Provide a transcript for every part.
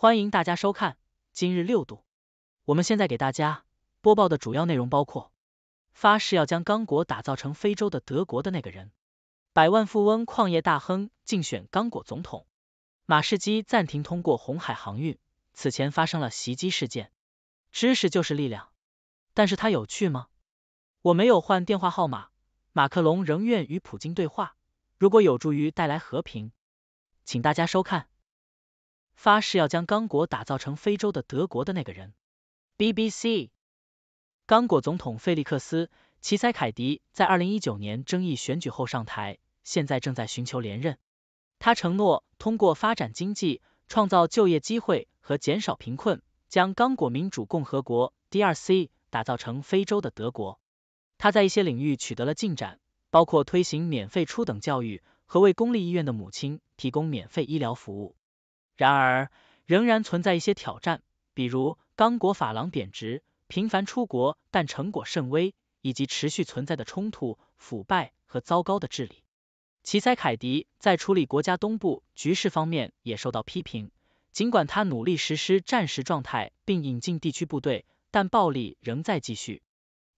欢迎大家收看今日六度。我们现在给大家播报的主要内容包括：发誓要将刚果打造成非洲的德国的那个人，百万富翁矿业大亨竞选刚果总统，马士基暂停通过红海航运，此前发生了袭击事件。知识就是力量，但是它有趣吗？我没有换电话号码，马克龙仍愿与普京对话，如果有助于带来和平，请大家收看。发誓要将刚果打造成非洲的德国的那个人。BBC。刚果总统费利克斯·齐塞凯迪在二零一九年争议选举后上台，现在正在寻求连任。他承诺通过发展经济、创造就业机会和减少贫困，将刚果民主共和国 （DRC） 打造成非洲的德国。他在一些领域取得了进展，包括推行免费初等教育和为公立医院的母亲提供免费医疗服务。然而，仍然存在一些挑战，比如刚果法郎贬值、频繁出国但成果甚微，以及持续存在的冲突、腐败和糟糕的治理。奇塞凯迪在处理国家东部局势方面也受到批评，尽管他努力实施战时状态并引进地区部队，但暴力仍在继续。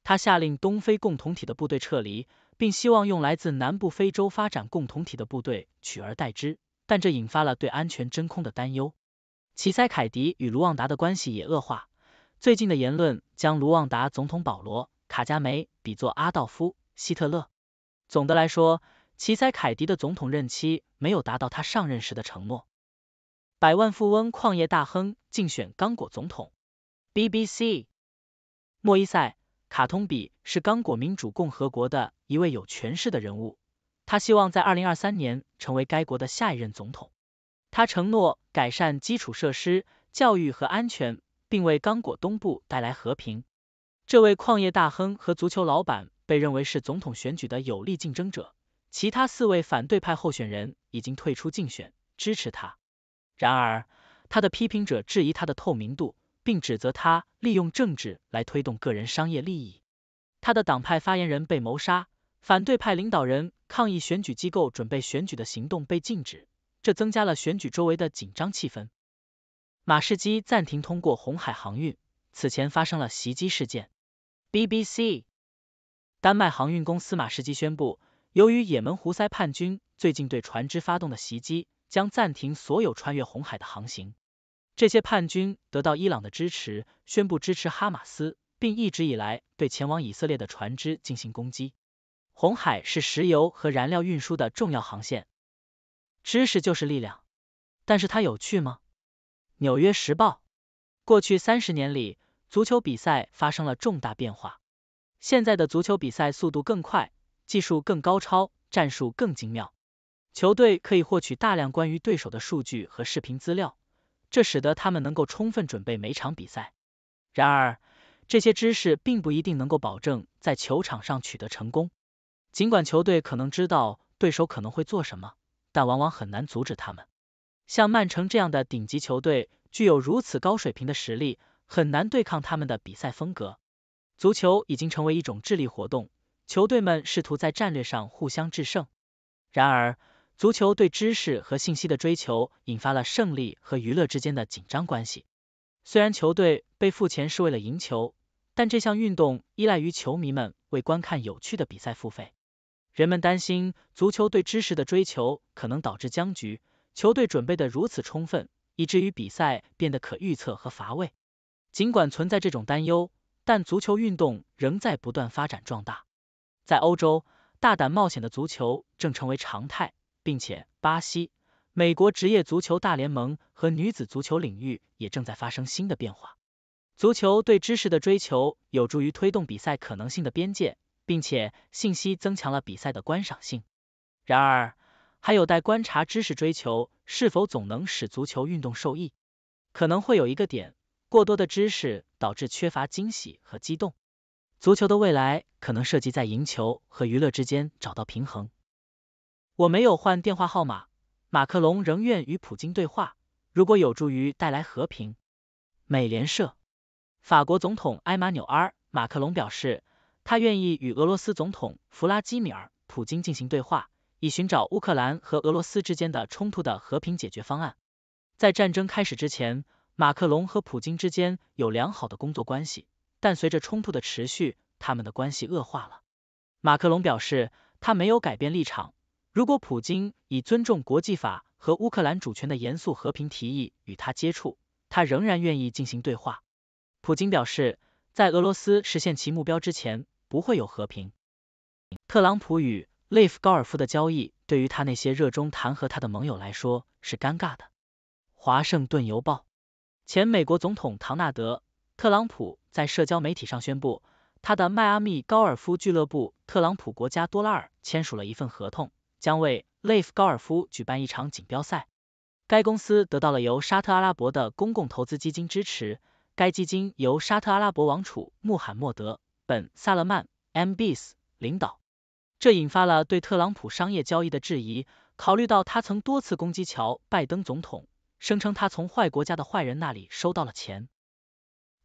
他下令东非共同体的部队撤离，并希望用来自南部非洲发展共同体的部队取而代之。但这引发了对安全真空的担忧。奇塞凯迪与卢旺达的关系也恶化。最近的言论将卢旺达总统保罗卡加梅比作阿道夫希特勒。总的来说，奇塞凯迪的总统任期没有达到他上任时的承诺。百万富翁矿业大亨竞选刚果总统。BBC。莫伊塞卡通比是刚果民主共和国的一位有权势的人物。他希望在二零二三年成为该国的下一任总统。他承诺改善基础设施、教育和安全，并为刚果东部带来和平。这位矿业大亨和足球老板被认为是总统选举的有力竞争者。其他四位反对派候选人已经退出竞选，支持他。然而，他的批评者质疑他的透明度，并指责他利用政治来推动个人商业利益。他的党派发言人被谋杀，反对派领导人。抗议选举机构准备选举的行动被禁止，这增加了选举周围的紧张气氛。马士基暂停通过红海航运，此前发生了袭击事件。BBC，丹麦航运公司马士基宣布，由于也门胡塞叛军最近对船只发动的袭击，将暂停所有穿越红海的航行。这些叛军得到伊朗的支持，宣布支持哈马斯，并一直以来对前往以色列的船只进行攻击。红海是石油和燃料运输的重要航线。知识就是力量，但是它有趣吗？纽约时报，过去三十年里，足球比赛发生了重大变化。现在的足球比赛速度更快，技术更高超，战术更精妙。球队可以获取大量关于对手的数据和视频资料，这使得他们能够充分准备每场比赛。然而，这些知识并不一定能够保证在球场上取得成功。尽管球队可能知道对手可能会做什么，但往往很难阻止他们。像曼城这样的顶级球队具有如此高水平的实力，很难对抗他们的比赛风格。足球已经成为一种智力活动，球队们试图在战略上互相制胜。然而，足球对知识和信息的追求引发了胜利和娱乐之间的紧张关系。虽然球队被付钱是为了赢球，但这项运动依赖于球迷们为观看有趣的比赛付费。人们担心，足球对知识的追求可能导致僵局。球队准备的如此充分，以至于比赛变得可预测和乏味。尽管存在这种担忧，但足球运动仍在不断发展壮大。在欧洲，大胆冒险的足球正成为常态，并且巴西、美国职业足球大联盟和女子足球领域也正在发生新的变化。足球对知识的追求有助于推动比赛可能性的边界。并且信息增强了比赛的观赏性。然而，还有待观察知识追求是否总能使足球运动受益。可能会有一个点，过多的知识导致缺乏惊喜和激动。足球的未来可能涉及在赢球和娱乐之间找到平衡。我没有换电话号码，马克龙仍愿与普京对话，如果有助于带来和平。美联社，法国总统埃马纽尔·马克龙表示。他愿意与俄罗斯总统弗拉基米尔·普京进行对话，以寻找乌克兰和俄罗斯之间的冲突的和平解决方案。在战争开始之前，马克龙和普京之间有良好的工作关系，但随着冲突的持续，他们的关系恶化了。马克龙表示，他没有改变立场，如果普京以尊重国际法和乌克兰主权的严肃和平提议与他接触，他仍然愿意进行对话。普京表示，在俄罗斯实现其目标之前。不会有和平。特朗普与 l i f 高尔夫的交易对于他那些热衷弹劾他的盟友来说是尴尬的。华盛顿邮报，前美国总统唐纳德·特朗普在社交媒体上宣布，他的迈阿密高尔夫俱乐部特朗普国家多拉尔签署了一份合同，将为 l i f 高尔夫举办一场锦标赛。该公司得到了由沙特阿拉伯的公共投资基金支持，该基金由沙特阿拉伯王储穆罕默德。本萨勒曼 MBS 领导，这引发了对特朗普商业交易的质疑。考虑到他曾多次攻击乔拜登总统，声称他从坏国家的坏人那里收到了钱。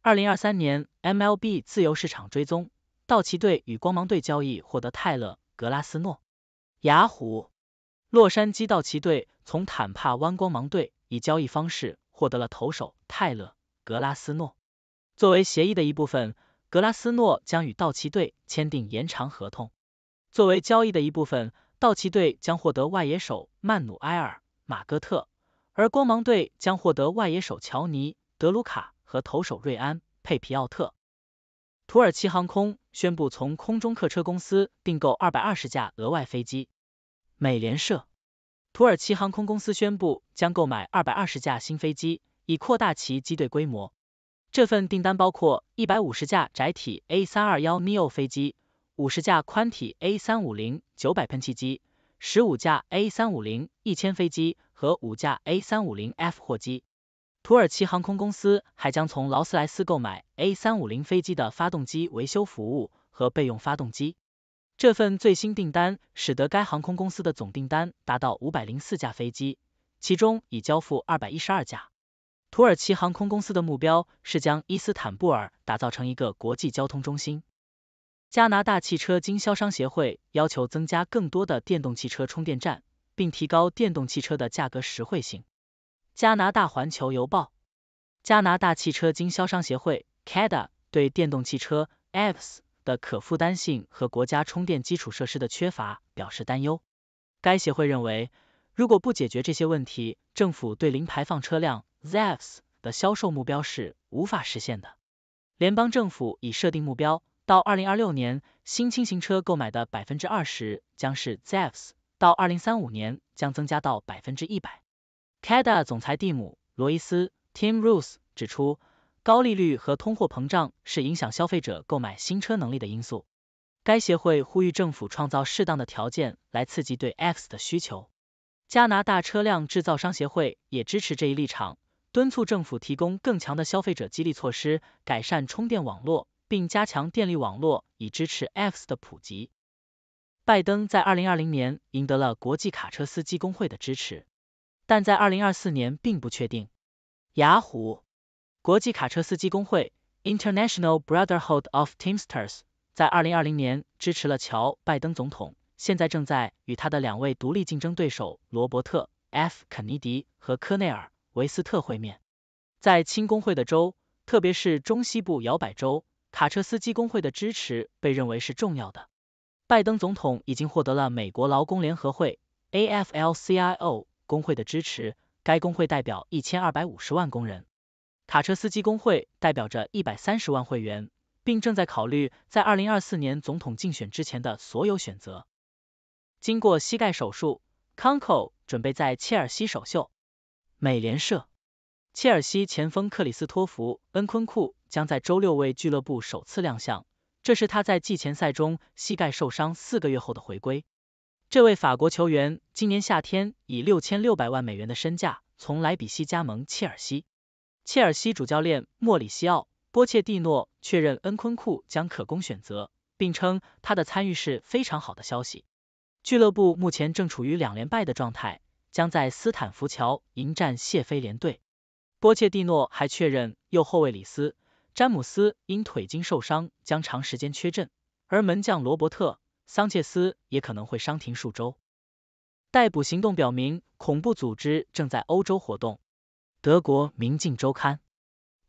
二零二三年 MLB 自由市场追踪，道奇队与光芒队交易获得泰勒格拉斯诺。雅虎，洛杉矶道奇队从坦帕湾光芒队以交易方式获得了投手泰勒格拉斯诺。作为协议的一部分。格拉斯诺将与道奇队签订延长合同。作为交易的一部分，道奇队将获得外野手曼努埃尔·马戈特，而光芒队将获得外野手乔尼·德鲁卡和投手瑞安·佩皮奥特。土耳其航空宣布从空中客车公司订购二百二十架额外飞机。美联社。土耳其航空公司宣布将购买二百二十架新飞机，以扩大其机队规模。这份订单包括一百五十架窄体 A321neo 飞机，五十架宽体 A350 九百喷气机，十五架 A350 一千飞机和五架 A350F 货机。土耳其航空公司还将从劳斯莱斯购买 A350 飞机的发动机维修服务和备用发动机。这份最新订单使得该航空公司的总订单达到五百零四架飞机，其中已交付二百一十二架。土耳其航空公司的目标是将伊斯坦布尔打造成一个国际交通中心。加拿大汽车经销商协会要求增加更多的电动汽车充电站，并提高电动汽车的价格实惠性。加拿大环球邮报，加拿大汽车经销商协会 （CADA） 对电动汽车 （EVs） 的可负担性和国家充电基础设施的缺乏表示担忧。该协会认为，如果不解决这些问题，政府对零排放车辆 ZEVs 的销售目标是无法实现的。联邦政府已设定目标，到二零二六年，新轻型车购买的百分之二十将是 ZEVs，到二零三五年将增加到百分之一百。c a d a 总裁蒂姆·罗伊斯 （Tim Roos） 指出，高利率和通货膨胀是影响消费者购买新车能力的因素。该协会呼吁政府创造适当的条件来刺激对 X 的需求。加拿大车辆制造商协会也支持这一立场。敦促政府提供更强的消费者激励措施，改善充电网络，并加强电力网络以支持 F's 的普及。拜登在二零二零年赢得了国际卡车司机工会的支持，但在二零二四年并不确定。雅虎国际卡车司机工会 （International Brotherhood of Teamsters） 在二零二零年支持了乔拜登总统，现在正在与他的两位独立竞争对手罗伯特 ·F· 肯尼迪和科内尔。维斯特会面，在亲工会的州，特别是中西部摇摆州，卡车司机工会的支持被认为是重要的。拜登总统已经获得了美国劳工联合会 A F L C I O 工会的支持，该工会代表一千二百五十万工人。卡车司机工会代表着一百三十万会员，并正在考虑在二零二四年总统竞选之前的所有选择。经过膝盖手术 c o n c o 准备在切尔西首秀。美联社：切尔西前锋克里斯托弗·恩昆库将在周六为俱乐部首次亮相，这是他在季前赛中膝盖受伤四个月后的回归。这位法国球员今年夏天以六千六百万美元的身价从莱比锡加盟切尔西。切尔西主教练莫里西奥·波切蒂诺确认恩昆库将可供选择，并称他的参与是非常好的消息。俱乐部目前正处于两连败的状态。将在斯坦福桥迎战谢菲联队。波切蒂诺还确认，右后卫里斯·詹姆斯因腿筋受伤将长时间缺阵，而门将罗伯特·桑切斯也可能会伤停数周。逮捕行动表明，恐怖组织正在欧洲活动。德国《明镜周刊》：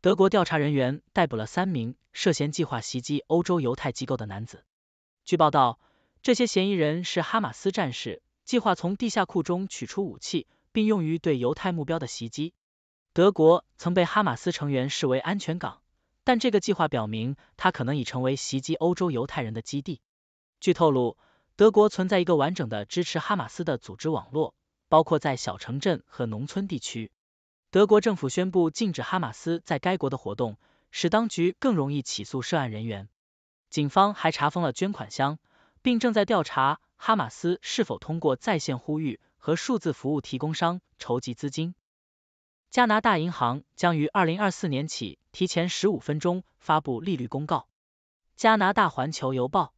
德国调查人员逮捕了三名涉嫌计划袭击欧洲犹太机构的男子。据报道，这些嫌疑人是哈马斯战士。计划从地下库中取出武器，并用于对犹太目标的袭击。德国曾被哈马斯成员视为安全港，但这个计划表明，它可能已成为袭击欧洲犹太人的基地。据透露，德国存在一个完整的支持哈马斯的组织网络，包括在小城镇和农村地区。德国政府宣布禁止哈马斯在该国的活动，使当局更容易起诉涉案人员。警方还查封了捐款箱，并正在调查。哈马斯是否通过在线呼吁和数字服务提供商筹集资金？加拿大银行将于二零二四年起提前十五分钟发布利率公告。加拿大环球邮报，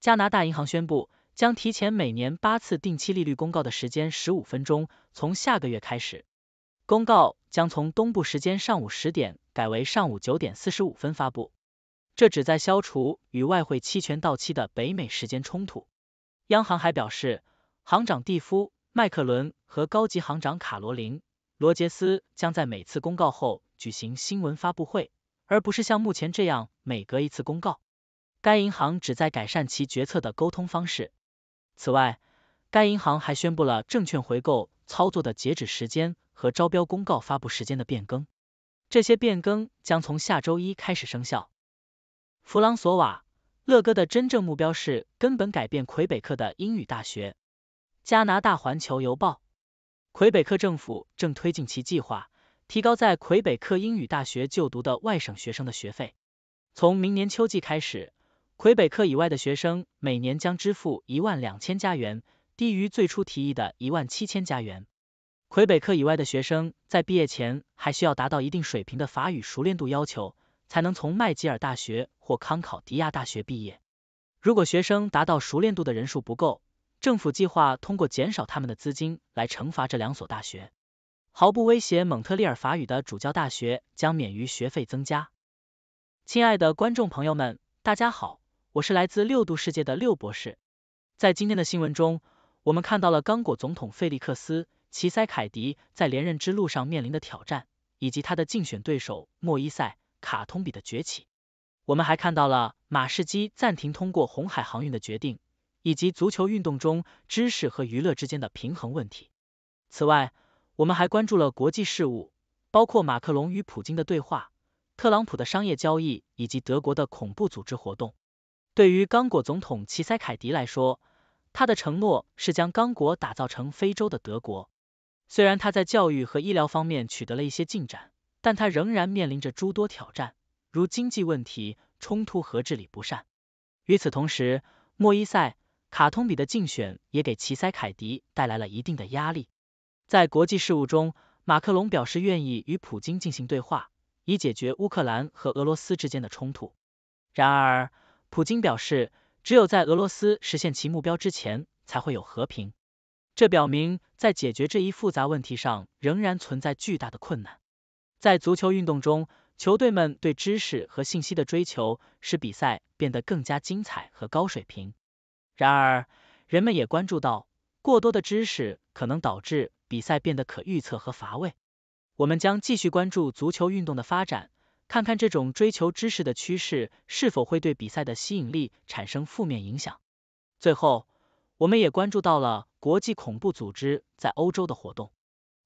加拿大银行宣布将提前每年八次定期利率公告的时间十五分钟，从下个月开始，公告将从东部时间上午十点改为上午九点四十五分发布。这旨在消除与外汇期权到期的北美时间冲突。央行还表示，行长蒂夫·麦克伦和高级行长卡罗琳·罗杰斯将在每次公告后举行新闻发布会，而不是像目前这样每隔一次公告。该银行旨在改善其决策的沟通方式。此外，该银行还宣布了证券回购操作的截止时间和招标公告发布时间的变更，这些变更将从下周一开始生效。弗朗索瓦。乐哥的真正目标是根本改变魁北克的英语大学。加拿大环球邮报，魁北克政府正推进其计划，提高在魁北克英语大学就读的外省学生的学费。从明年秋季开始，魁北克以外的学生每年将支付一万两千加元，低于最初提议的一万七千加元。魁北克以外的学生在毕业前还需要达到一定水平的法语熟练度要求。才能从麦吉尔大学或康考迪亚大学毕业。如果学生达到熟练度的人数不够，政府计划通过减少他们的资金来惩罚这两所大学。毫不威胁蒙特利尔法语的主教大学将免于学费增加。亲爱的观众朋友们，大家好，我是来自六度世界的六博士。在今天的新闻中，我们看到了刚果总统费利克斯齐塞凯迪在连任之路上面临的挑战，以及他的竞选对手莫伊塞。卡通笔的崛起，我们还看到了马士基暂停通过红海航运的决定，以及足球运动中知识和娱乐之间的平衡问题。此外，我们还关注了国际事务，包括马克龙与普京的对话、特朗普的商业交易以及德国的恐怖组织活动。对于刚果总统齐塞凯迪来说，他的承诺是将刚果打造成非洲的德国，虽然他在教育和医疗方面取得了一些进展。但他仍然面临着诸多挑战，如经济问题、冲突和治理不善。与此同时，莫伊塞·卡通比的竞选也给齐塞凯迪带来了一定的压力。在国际事务中，马克龙表示愿意与普京进行对话，以解决乌克兰和俄罗斯之间的冲突。然而，普京表示，只有在俄罗斯实现其目标之前，才会有和平。这表明，在解决这一复杂问题上，仍然存在巨大的困难。在足球运动中，球队们对知识和信息的追求，使比赛变得更加精彩和高水平。然而，人们也关注到，过多的知识可能导致比赛变得可预测和乏味。我们将继续关注足球运动的发展，看看这种追求知识的趋势是否会对比赛的吸引力产生负面影响。最后，我们也关注到了国际恐怖组织在欧洲的活动。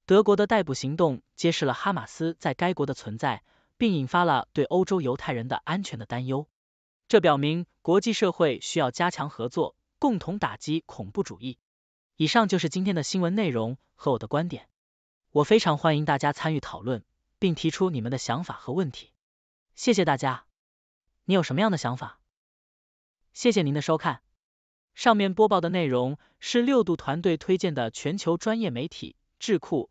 德国的逮捕行动揭示了哈马斯在该国的存在，并引发了对欧洲犹太人的安全的担忧。这表明国际社会需要加强合作，共同打击恐怖主义。以上就是今天的新闻内容和我的观点。我非常欢迎大家参与讨论，并提出你们的想法和问题。谢谢大家。你有什么样的想法？谢谢您的收看。上面播报的内容是六度团队推荐的全球专业媒体、智库。